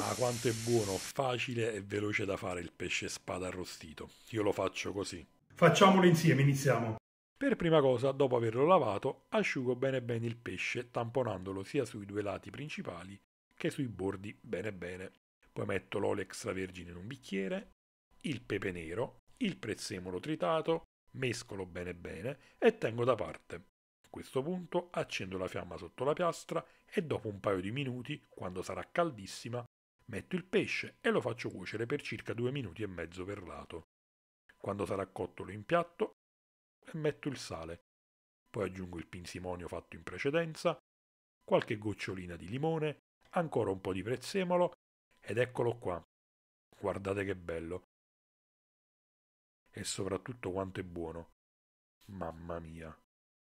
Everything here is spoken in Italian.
Ma quanto è buono, facile e veloce da fare il pesce spada arrostito. Io lo faccio così. Facciamolo insieme, iniziamo. Per prima cosa, dopo averlo lavato, asciugo bene bene il pesce tamponandolo sia sui due lati principali che sui bordi bene bene. Poi metto l'olio extravergine in un bicchiere, il pepe nero, il prezzemolo tritato, mescolo bene bene e tengo da parte. A questo punto accendo la fiamma sotto la piastra e dopo un paio di minuti, quando sarà caldissima, Metto il pesce e lo faccio cuocere per circa due minuti e mezzo per lato. Quando sarà cotto lo impiatto e metto il sale. Poi aggiungo il pinsimonio fatto in precedenza, qualche gocciolina di limone, ancora un po' di prezzemolo ed eccolo qua. Guardate che bello. E soprattutto quanto è buono. Mamma mia.